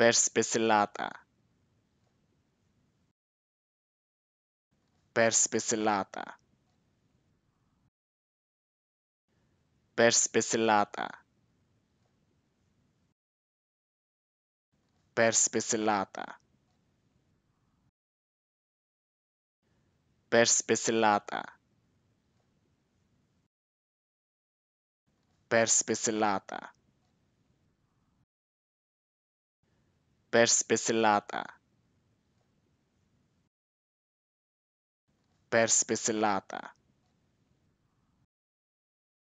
per spessellata per spessellata per spessellata per spessellata per spessellata per spessellata per spessellata per spessellata